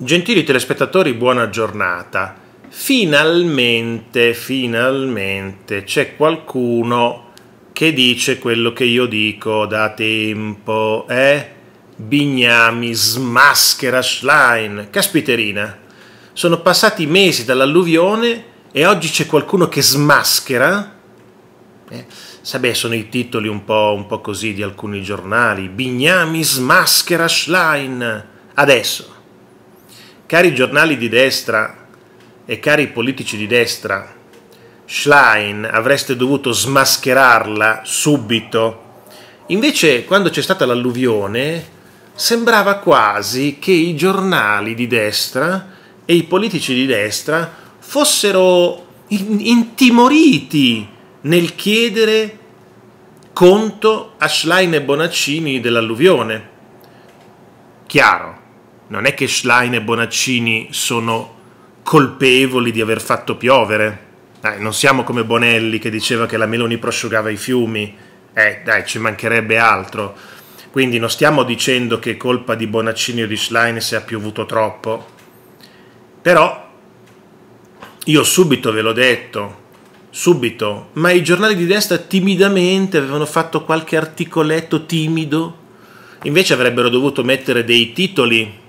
Gentili telespettatori, buona giornata. Finalmente, finalmente c'è qualcuno che dice quello che io dico da tempo, eh? Bignami smaschera Schlein, caspiterina. Sono passati mesi dall'alluvione e oggi c'è qualcuno che smaschera? Eh, Sabè, sono i titoli un po', un po' così di alcuni giornali. Bignami smaschera Schlein. Adesso Cari giornali di destra e cari politici di destra, Schlein avreste dovuto smascherarla subito. Invece, quando c'è stata l'alluvione, sembrava quasi che i giornali di destra e i politici di destra fossero intimoriti nel chiedere conto a Schlein e Bonaccini dell'alluvione. Chiaro, non è che Schlein e Bonaccini sono colpevoli di aver fatto piovere. Dai, non siamo come Bonelli che diceva che la Meloni prosciugava i fiumi. Eh, dai, ci mancherebbe altro. Quindi non stiamo dicendo che è colpa di Bonaccini o di Schlein se ha piovuto troppo. Però io subito ve l'ho detto, subito, ma i giornali di destra timidamente avevano fatto qualche articoletto timido. Invece avrebbero dovuto mettere dei titoli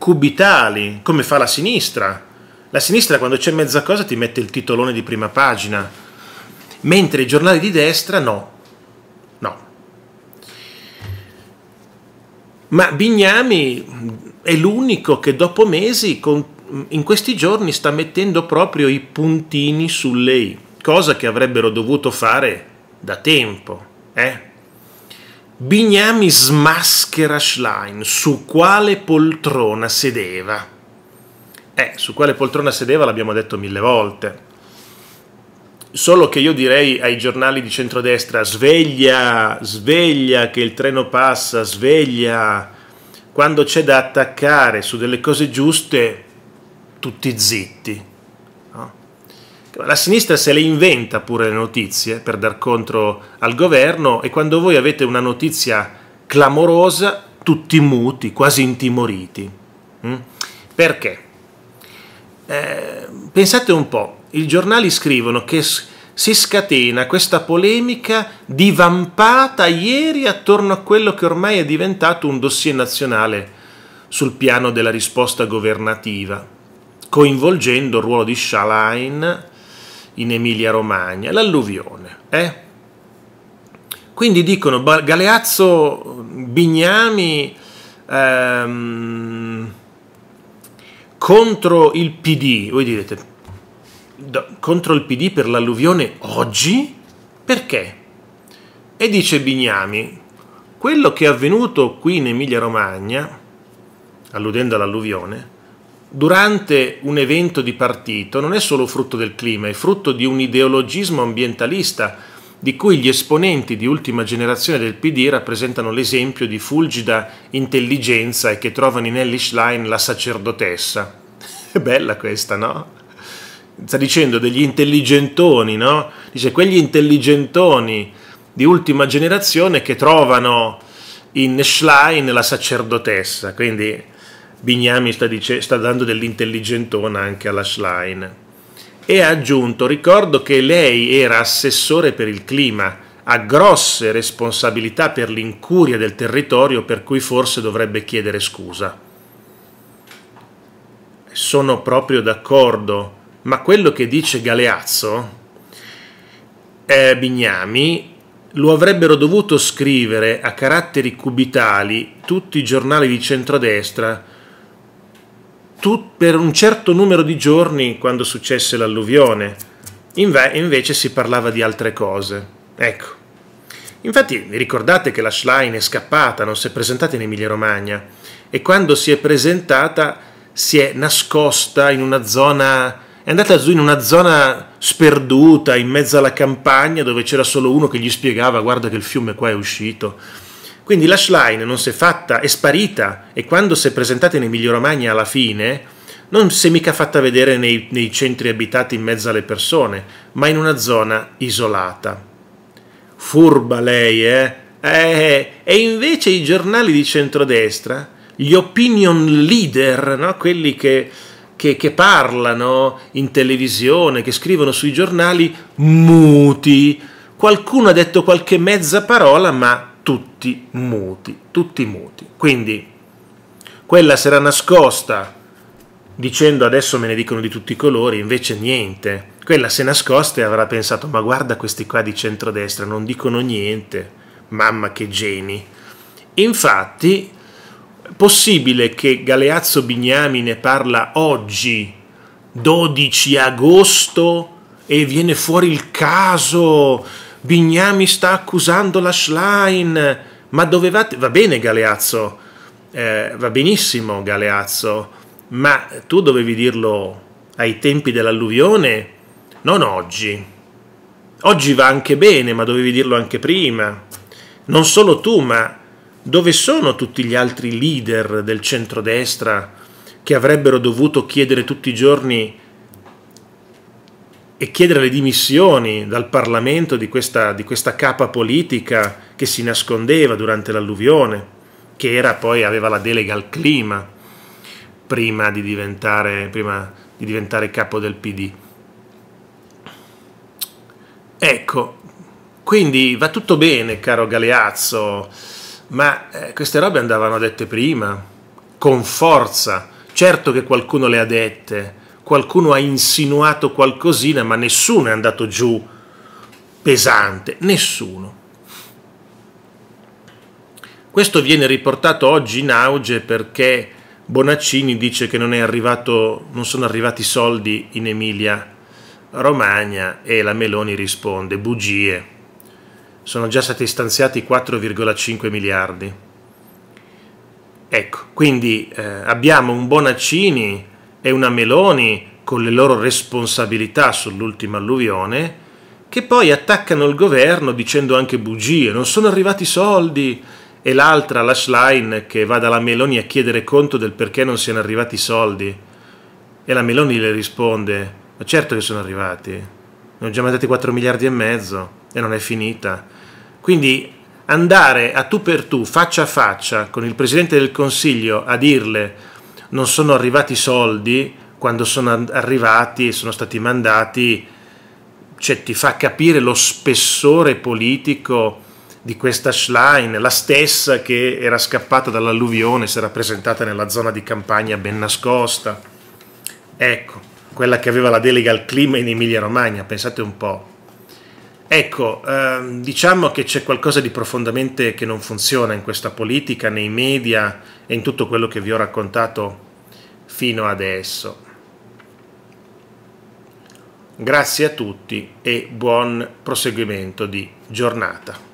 cubitali, come fa la sinistra. La sinistra quando c'è mezza cosa ti mette il titolone di prima pagina, mentre i giornali di destra no. No. Ma Bignami è l'unico che dopo mesi, in questi giorni, sta mettendo proprio i puntini sulle i, cosa che avrebbero dovuto fare da tempo. Eh? Bignami smaschera Schlein su quale poltrona sedeva. Eh, su quale poltrona sedeva l'abbiamo detto mille volte. Solo che io direi ai giornali di centrodestra, sveglia, sveglia che il treno passa, sveglia. Quando c'è da attaccare su delle cose giuste, tutti zitti la sinistra se le inventa pure le notizie per dar contro al governo e quando voi avete una notizia clamorosa, tutti muti, quasi intimoriti. Mm? Perché? Eh, pensate un po', i giornali scrivono che si scatena questa polemica divampata ieri attorno a quello che ormai è diventato un dossier nazionale sul piano della risposta governativa, coinvolgendo il ruolo di Shalain in Emilia-Romagna, l'alluvione. Eh? Quindi dicono Galeazzo Bignami ehm, contro il PD. Voi direte, contro il PD per l'alluvione oggi? Perché? E dice Bignami, quello che è avvenuto qui in Emilia-Romagna, alludendo all'alluvione, durante un evento di partito non è solo frutto del clima, è frutto di un ideologismo ambientalista di cui gli esponenti di ultima generazione del PD rappresentano l'esempio di fulgida intelligenza e che trovano in Ellie Schlein la sacerdotessa. È bella questa, no? Sta dicendo degli intelligentoni, no? Dice quegli intelligentoni di ultima generazione che trovano in Schlein la sacerdotessa, quindi Bignami sta, dice, sta dando dell'intelligentona anche alla Schlein. E ha aggiunto, ricordo che lei era assessore per il clima, ha grosse responsabilità per l'incuria del territorio per cui forse dovrebbe chiedere scusa. Sono proprio d'accordo, ma quello che dice Galeazzo, eh, Bignami, lo avrebbero dovuto scrivere a caratteri cubitali tutti i giornali di centrodestra tut- per un certo numero di giorni quando successe l'alluvione, Inve- invece si parlava di altre cose. Ecco. Infatti ricordate che la Schlein è scappata, non si è presentata in Emilia-Romagna e quando si è presentata si è nascosta in una zona è andata giù in una zona sperduta, in mezzo alla campagna, dove c'era solo uno che gli spiegava guarda che il fiume qua è uscito. Quindi la Schlein non si è fatta, è sparita e quando si è presentata in Emilia Romagna alla fine non si è mica fatta vedere nei, nei centri abitati in mezzo alle persone, ma in una zona isolata. Furba lei, eh? eh? Eh, e invece i giornali di centrodestra, gli opinion leader, no? quelli che, che, che, parlano in televisione, che scrivono sui giornali, muti. Qualcuno ha detto qualche mezza parola, ma tutti muti, tutti muti. Quindi quella si nascosta dicendo adesso me ne dicono di tutti i colori, invece niente. Quella si è nascosta e avrà pensato ma guarda questi qua di centrodestra non dicono niente, mamma che geni. Infatti possibile che Galeazzo Bignami ne parla oggi, 12 agosto, e viene fuori il caso Bignami sta accusando la Schlein, ma dovevate... Va bene Galeazzo, eh, va benissimo Galeazzo, ma tu dovevi dirlo ai tempi dell'alluvione, non oggi. Oggi va anche bene, ma dovevi dirlo anche prima. Non solo tu, ma dove sono tutti gli altri leader del centrodestra che avrebbero dovuto chiedere tutti i giorni e chiedere le dimissioni dal Parlamento di questa, di questa capa politica che si nascondeva durante l'alluvione, che era poi aveva la delega al clima prima di diventare, prima di diventare capo del PD. Ecco, quindi va tutto bene, caro Galeazzo, ma eh, queste robe andavano dette prima, con forza. Certo che qualcuno le ha dette, qualcuno ha insinuato qualcosina, ma nessuno è andato giù pesante, nessuno. Questo viene riportato oggi in auge perché Bonaccini dice che non, arrivato, non sono arrivati soldi in Emilia Romagna e la Meloni risponde bugie, sono già stati stanziati 4,5 miliardi. Ecco, quindi eh, abbiamo un Bonaccini e una Meloni con le loro responsabilità sull'ultima alluvione, che poi attaccano il governo dicendo anche bugie, non sono arrivati i soldi, e l'altra, la Schlein, che va dalla Meloni a chiedere conto del perché non siano arrivati i soldi. E la Meloni le risponde, ma certo che sono arrivati, ne ho già mandati 4 miliardi e mezzo e non è finita. Quindi andare a tu per tu, faccia a faccia, con il Presidente del Consiglio a dirle non sono arrivati i soldi, quando sono arrivati e sono stati mandati, cioè, ti fa capire lo spessore politico di questa Schlein, la stessa che era scappata dall'alluvione, si era presentata nella zona di campagna ben nascosta. Ecco, quella che aveva la delega al clima in Emilia Romagna, pensate un po'. Ecco, ehm, diciamo che c'è qualcosa di profondamente che non funziona in questa politica, nei media e in tutto quello che vi ho raccontato fino adesso. Grazie a tutti e buon proseguimento di giornata.